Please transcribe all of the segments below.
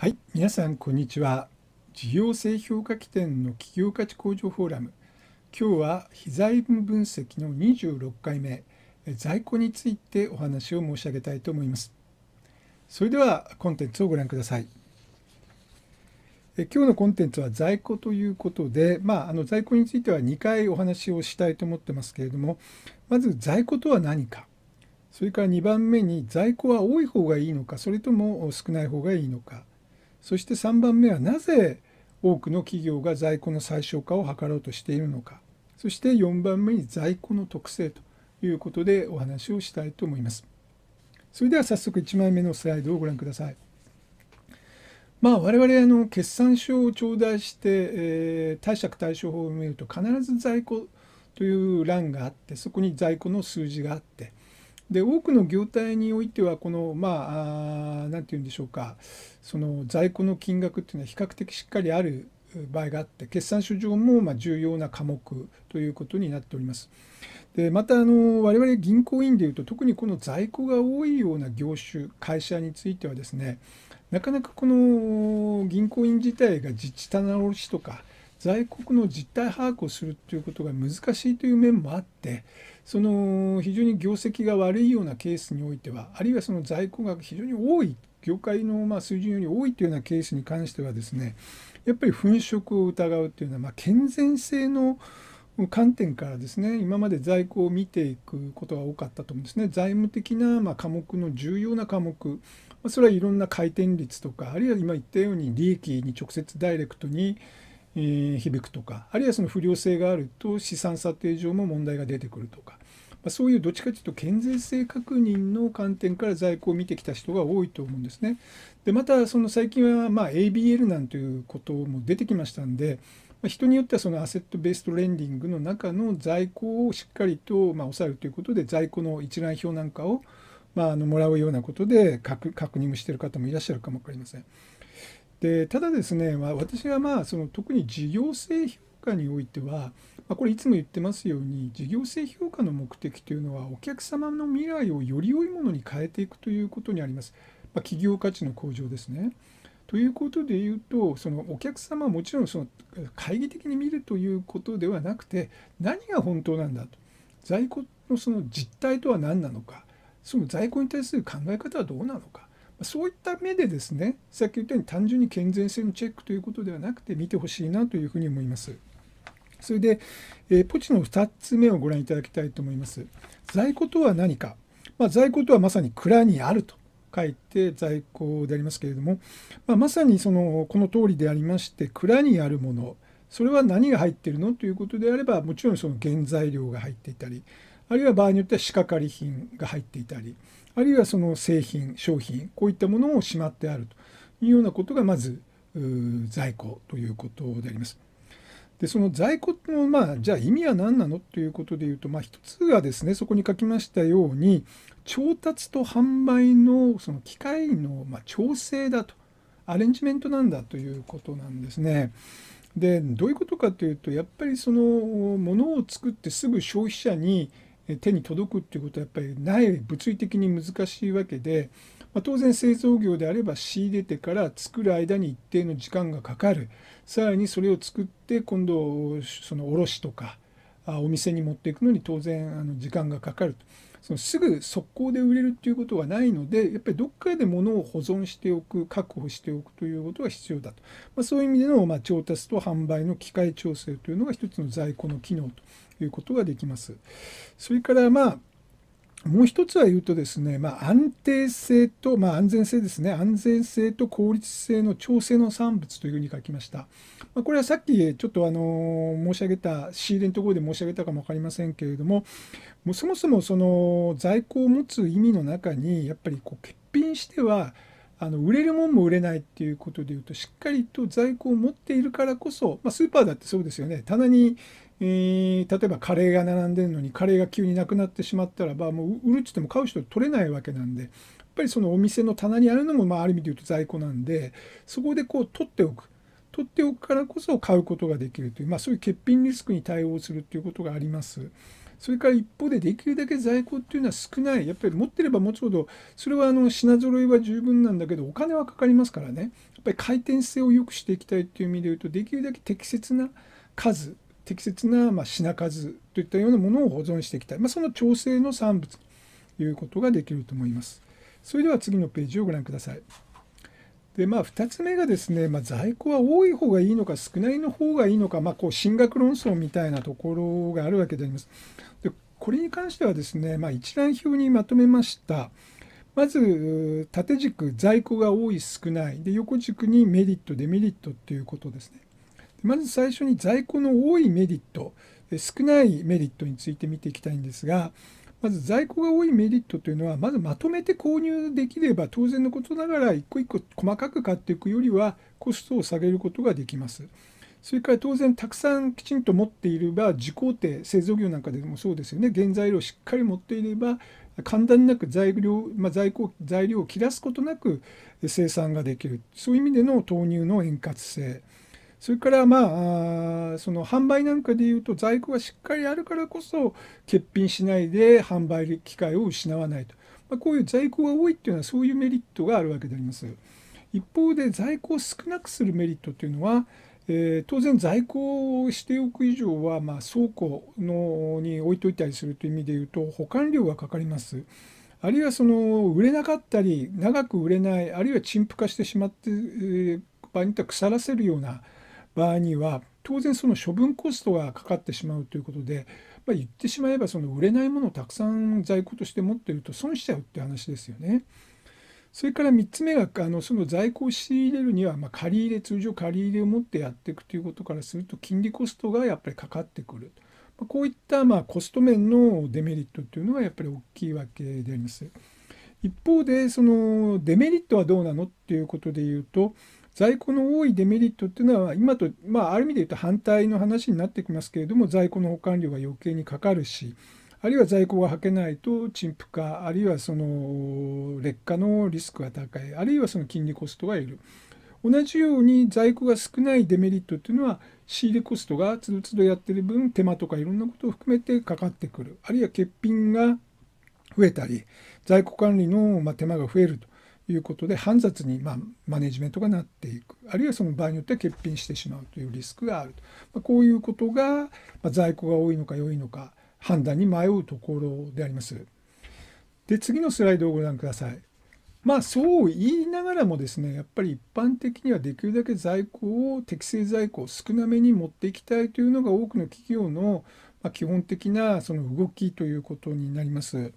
はい、皆さんこんにちは。事業性評価起点の企業価値向上フォーラム。今日は非財務分析の26回目、在庫についてお話を申し上げたいと思います。それではコンテンツをご覧ください。え今日のコンテンツは在庫ということで、まあ、あの在庫については2回お話をしたいと思ってますけれども、まず在庫とは何か。それから2番目に在庫は多い方がいいのか、それとも少ない方がいいのか。そして3番目はなぜ多くの企業が在庫の最小化を図ろうとしているのかそして4番目に在庫の特性ということでお話をしたいと思いますそれでは早速1枚目のスライドをご覧くださいまあ我々あの決算書を頂戴して、えー、貸借対処法を見ると必ず在庫という欄があってそこに在庫の数字があってで多くの業態においてはこのまあ何て言うんでしょうかその在庫の金額っていうのは比較的しっかりある場合があって決算書上もま重要な科目ということになっております。でまたあの我々銀行員でいうと特にこの在庫が多いような業種会社についてはですねなかなかこの銀行員自体が自治棚卸しとか在庫の実態把握をするということが難しいという面もあってその非常に業績が悪いようなケースにおいてはあるいはその在庫が非常に多い業界のま水準より多いというようなケースに関してはですねやっぱり粉飾を疑うというのはま健全性の観点からですね今まで在庫を見ていくことが多かったと思うんですね財務的なま科目の重要な科目それはいろんな回転率とかあるいは今言ったように利益に直接ダイレクトに響くとかあるいはその不良性があると資産査定上も問題が出てくるとかあ、そういうどっちかというと健全性確認の観点から在庫を見てきた人が多いと思うんですね。でまたその最近はま ABL なんていうことも出てきましたんで、まあ、人によってはそのアセットベーストレンディングの中の在庫をしっかりとま抑えるということで在庫の一覧表なんかをまあ、あのもらうようなことで確認をしている方もいらっしゃるかも分かりません。でただですね、まあ、私がまあその特に事業性評価においてはまこれいつも言ってますように事業性評価の目的というのはお客様の未来をより良いものに変えていくということにあります。まあ、企業価値の向上ですね。ということで言うとそのお客様はもちろんその懐疑的に見るということではなくて何が本当なんだと在庫のその実態とは何なのかその在庫に対する考え方はどうなのかそういった目でですねさっき言ったように単純に健全性のチェックということではなくて見てほしいなというふうに思います。それで、えポチの2つ目をご覧いただきたいと思います。在庫とは何か、まあ、在庫とはまさに蔵にあると書いて在庫でありますけれども、まあ、まさにそのこの通りでありまして蔵にあるものそれは何が入ってるのということであればもちろんその原材料が入っていたりあるいは場合によっては仕掛かり品が入っていたりあるいはその製品商品こういったものをしまってあるというようなことがまず在庫ということであります。でその在庫の、まあ、じゃあ意味は何なのということでいうと、まあ、一つがですねそこに書きましたように調達と販売のその機械の、ま調整だとアレンジメントなんだということなんですね。でどういうことかというとやっぱりそのものを作ってすぐ消費者に手に届くっていうことはやっぱりない物理的に難しいわけで。まあ、当然製造業であれば仕入れてから作る間に一定の時間がかかるさらにそれを作って今度その卸とかお店に持っていくのに当然あの時間がかかるとそのすぐ速攻で売れるっていうことはないのでやっぱりどっかで物を保存しておく確保しておくということが必要だと、まあ、そういう意味での、まあ、調達と販売の機械調整というのが一つの在庫の機能ということができます。それからまあもう一つは言うとですね、まあ、安定性と、まあ、安全性ですね、安全性と効率性の調整の産物というふうに書きました。まあ、これはさっきちょっとあの申し上げた、仕入れのところで申し上げたかも分かりませんけれども、もうそもそもその在庫を持つ意味の中に、やっぱりこう欠品しては、あの売れるもんも売れないっていうことでいうとしっかりと在庫を持っているからこそ、まあ、スーパーだってそうですよね棚にえー、例えばカレーが並んでるのにカレーが急になくなってしまったらばもう売るっつっても買う人取れないわけなんでやっぱりそのお店の棚にあるのも、まあ、ある意味で言うと在庫なんでそこでこう取っておく取っておくからこそ買うことができるという、まあ、そういう欠品リスクに対応するということがあります。それから一方でできるだけ在庫っていうのは少ない。やっぱり持ってれば持つほど、それはあの品揃えは十分なんだけど、お金はかかりますからね。やっぱり回転性を良くしていきたいっていう意味で言うと、できるだけ適切な数適切な、ま品数といったようなものを保存していきたい、まあ、その調整の産物ということができると思います。それでは次のページをご覧ください。でまあ、2つ目がですね、まあ、在庫は多い方がいいのか少ないの方がいいのか、まあ、こう進学論争みたいなところがあるわけであります。でこれに関してはですね、まあ、一覧表にまとめました。まず縦軸在庫が多い少ないで横軸にメリットデメリットっていうことですね。まず最初に在庫の多いメリット少ないメリットについて見ていきたいんですがまず在庫が多いメリットというのはまずまとめて購入できれば当然のことながら一個一個細かく買っていくよりはコストを下げることができます。それから当然たくさんきちんと持っていれば自工程製造業なんかでもそうですよね原材料をしっかり持っていれば簡単になく材料,、まあ、在庫材料を切らすことなく生産ができるそういう意味での投入の円滑性。それからまあその販売なんかでいうと在庫がしっかりあるからこそ欠品しないで販売機会を失わないと、まあ、こういう在庫が多いっていうのはそういうメリットがあるわけであります。一方で在庫を少なくするメリットというのは、えー、当然在庫をしておく以上は、まあ、倉庫のに置いといたりするという意味でいうと保管料がかかります。あるいはその売れなかったり長く売れないあるいは陳腐化してしまって、えー、場合によっては腐らせるような場合には当然その処分コストがかかってしまうということで、まあ、言ってしまえばその売れないものをたくさん在庫として持っていると損しちゃうって話ですよね。それから3つ目があのその在庫を仕入れるには、まあ、借入通常借入を持ってやっていくということからすると金利コストがやっぱりかかってくる、まあ、こういったまあコスト面のデメリットっていうのがやっぱり大きいわけであります。一方でそのデメリットはどうなのっていうことで言うと在庫の多いデメリットっていうのは今と、まあ、ある意味で言うと反対の話になってきますけれども在庫の保管料が余計にかかるしあるいは在庫がはけないと陳腐化あるいはその劣化のリスクが高いあるいはその金利コストがいる同じように在庫が少ないデメリットっていうのは仕入れコストがつどつどやってる分手間とかいろんなことを含めてかかってくるあるいは欠品が増えたり在庫管理の手間が増えるということで煩雑にまあマネジメントがなっていくあるいはその場合によっては欠品してしまうというリスクがあると、まあ、こういうことが、ま在庫が多いのか良いのか判断に迷うところであります。で次のスライドをご覧ください。まあそう言いながらもですねやっぱり一般的にはできるだけ在庫を適正在庫を少なめに持っていきたいというのが多くの企業の基本的なその動きということになります。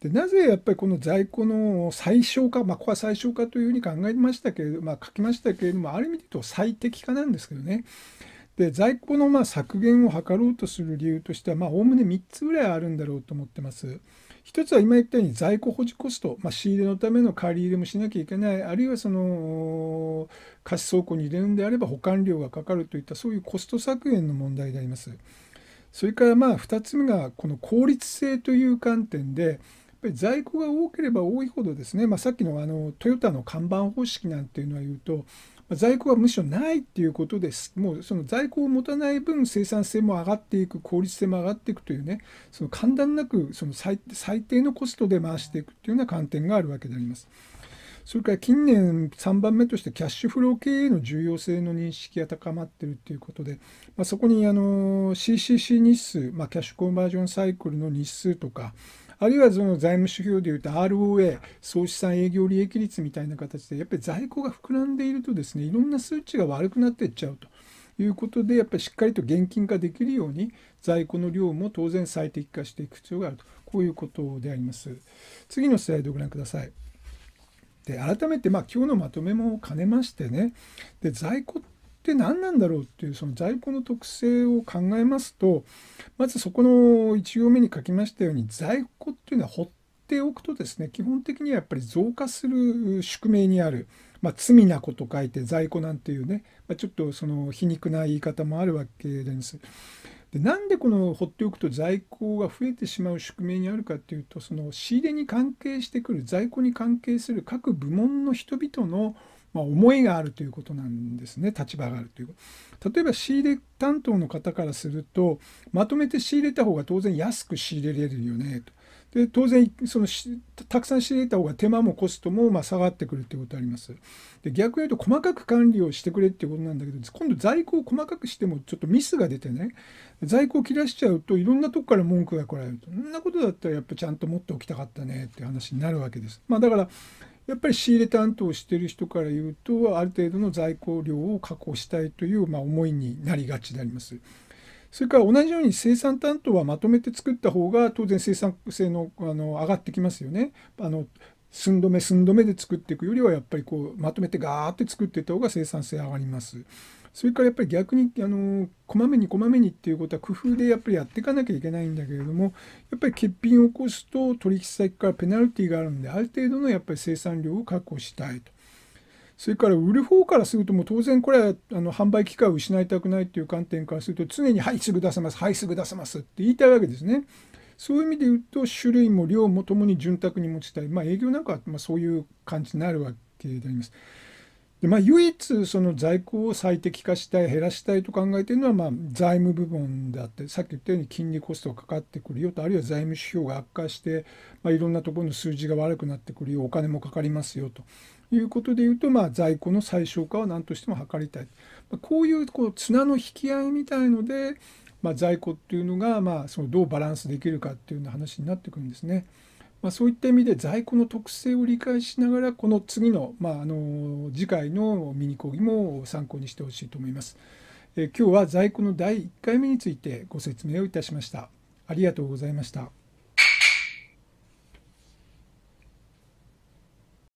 でなぜやっぱりこの在庫の最小化、まあ、ここは最小化というふうに考えましたけれど、まあ、書きましたけれどもある意味で言うと最適化なんですけどね。で在庫のま削減を図ろうとする理由としてはおおむね3つぐらいあるんだろうと思ってます。1つは今言ったように在庫保持コスト、まあ、仕入れのための借り入れもしなきゃいけないあるいはその貸し倉庫に入れるんであれば保管料がかかるといったそういうコスト削減の問題であります。それからまあ2つ目がこの効率性という観点でぱり在庫が多ければ多いほどですね、まあ、さっきのあのトヨタの看板方式なんていうのは言うと、在庫がむしろないっていうことです。もうその在庫を持たない分生産性も上がっていく、効率性も上がっていくというね、その簡単なくその最低のコストで回していくというような観点があるわけであります。それから近年3番目としてキャッシュフロー経営の重要性の認識が高まっているということで、まあ、そこにあの CCC 日数、まあ、キャッシュコンバージョンサイクルの日数とか、あるいはその財務指標でいうと ROA 総資産営業利益率みたいな形でやっぱり在庫が膨らんでいるとですねいろんな数値が悪くなっていっちゃうと。いうことでやっぱりしっかりと現金化できるように在庫の量も当然最適化していく必要があるとこういうことであります。次のスライドをご覧ください。で改めてまあ今日のまとめも兼ねましてねで在庫ってって何なんだろうっていうその在庫の特性を考えますとまずそこの1行目に書きましたように在庫っていうのは放っておくとですね基本的にはやっぱり増加する宿命にある、まあ、罪なこと書いて在庫なんていうね、まあ、ちょっとその皮肉な言い方もあるわけです。でなんでこの放っておくと在庫が増えてしまう宿命にあるかっていうとその仕入れに関係してくる在庫に関係する各部門の人々のまあ、思いがあるということなんですね立場があるという例えば仕入れ担当の方からするとまとめて仕入れた方が当然安く仕入れれるよねと。で当然そのたくさん仕入れた方が手間もコストもま下がってくるっていうことあります。で逆に言うと細かく管理をしてくれっていうことなんだけど今度在庫を細かくしてもちょっとミスが出てね在庫を切らしちゃうといろんなとこから文句が来られるとそんなことだったらやっぱちゃんと持っておきたかったねっていう話になるわけです。まあ、だからやっぱり仕入れ担当してる人から言うとある程度の在庫量を確保したいという、ま思いになりがちであります。それから同じように生産担当はまとめて作った方が当然生産性のあの上がってきますよね。あの寸止め寸止めで作っていくよりはやっぱりこうまとめてガーって作っていった方が生産性上がります。それからやっぱり逆にあのこまめにこまめにっていうことは工夫でやっぱりやっていかなきゃいけないんだけれどもやっぱり欠品を起こすと取引先からペナルティがあるのである程度のやっぱり生産量を確保したいと。それから売る方からするともう当然これはあの販売機会を失いたくないっていう観点からすると常に「はいすぐ出せますはいすぐ出せます」って言いたいわけですね。そういう意味で言うと種類も量もともに潤沢に持ちたいまあ営業なんかはまそういう感じになるわけであります。で、まあ、唯一その在庫を最適化したい減らしたいと考えているのは、まあ、財務部門であってさっき言ったように金利コストがかかってくるよとあるいは財務指標が悪化して、まあ、いろんなところの数字が悪くなってくるよお金もかかりますよということでいうと、まあ、在庫の最小化は何としても図りたい、まあ、こういうこう綱の引き合いみたいので、まあ、在庫っていうのが、まあ、そのどうバランスできるかっていうような話になってくるんですね。まあ、そういった意味で在庫の特性を理解しながらこの次の,、まあ、あの次回のミニ講義も参考にしてほしいと思います。え今日は在庫の第1回目についてご説明をいたしました。ありがとうございました。